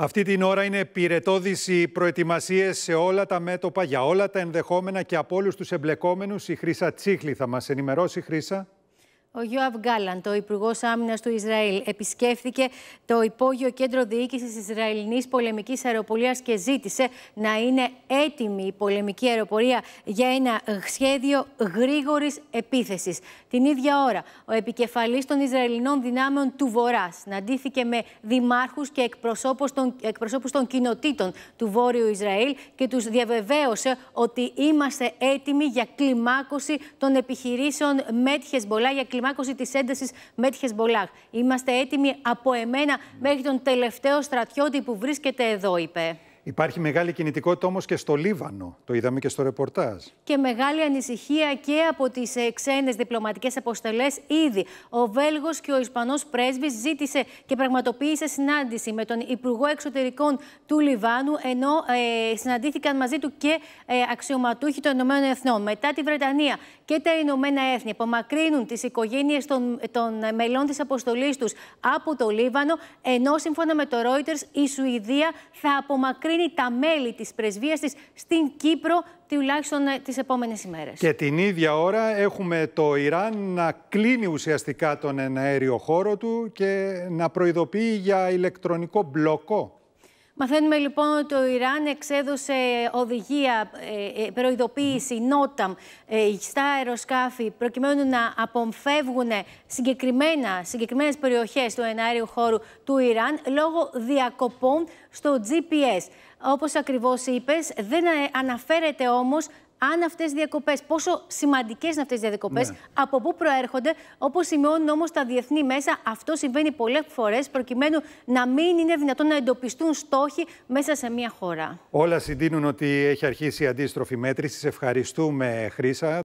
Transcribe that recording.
Αυτή την ώρα είναι πυρετόδηση οι προετοιμασίες σε όλα τα μέτωπα, για όλα τα ενδεχόμενα και από όλους τους εμπλεκόμενους. Η Χρύσα Τσίχλη θα μας ενημερώσει, Χρύσα. Ο Γιώαβ Γκάλαντ, ο Υπουργός Άμυνας του Ισραήλ, επισκέφθηκε το υπόγειο κέντρο διοίκησης Ισραηλινής πολεμικής αεροπορίας και ζήτησε να είναι έτοιμη η πολεμική αεροπορία για ένα σχέδιο γρήγορης επίθεσης. Την ίδια ώρα, ο επικεφαλής των Ισραηλινών δυνάμεων του Βορράς συναντήθηκε με δημάρχους και εκπροσώπους των, των κοινοτήτων του Βόρειου Ισραήλ και τους διαβεβαίωσε ότι είμαστε έτοιμοι για κλιμάκωση των επιχειρήσεων με τη για κλιμάκωση της έντασης με τη Χεσμολάχ. Είμαστε έτοιμοι από εμένα μέχρι τον τελευταίο στρατιώτη που βρίσκεται εδώ, είπε. Υπάρχει μεγάλη κινητικότητα όμως και στο Λίβανο, το είδαμε και στο ρεπορτάζ. Και μεγάλη ανησυχία και από τις ε, ξένες διπλωματικές αποστολές ήδη. Ο Βέλγος και ο Ισπανός πρέσβης ζήτησε και πραγματοποίησε συνάντηση με τον Υπουργό Εξωτερικών του Λιβάνου, ενώ ε, συναντήθηκαν μαζί του και ε, αξιωματούχοι των Ηνωμένων Εθνών. Μετά τη Βρετανία και τα Ηνωμένα Έθνη απομακρύνουν τις οικογένειες των, των μελών της αποστολής τους από το Λίβανο, ενώ σύμφωνα με το Reuters η Σουηδία θα απομακρύνει κρίνει τα μέλη της πρεσβείας της στην Κύπρο, τουλάχιστον ε, τις επόμενες ημέρες. Και την ίδια ώρα έχουμε το Ιράν να κλείνει ουσιαστικά τον εναέριο χώρο του και να προειδοποιεί για ηλεκτρονικό μπλοκό Μαθαίνουμε λοιπόν ότι το Ιράν εξέδωσε οδηγία, ε, ε, προειδοποίηση, νόταμ ε, στα αεροσκάφη προκειμένου να απομφεύγουν συγκεκριμένα, συγκεκριμένες περιοχές του ενάριου χώρου του Ιράν λόγω διακοπών στο GPS. Όπως ακριβώς είπες, δεν αναφέρεται όμως αν αυτές οι διακοπές, πόσο σημαντικές είναι αυτές οι διακοπές, ναι. από πού προέρχονται. Όπως σημειώνουν όμω τα διεθνή μέσα, αυτό συμβαίνει πολλές φορές προκειμένου να μην είναι δυνατόν να εντοπιστούν στόχοι μέσα σε μια χώρα. Όλα συντείνουν ότι έχει αρχίσει η αντίστροφη μέτρηση. ευχαριστούμε, Χρήσα.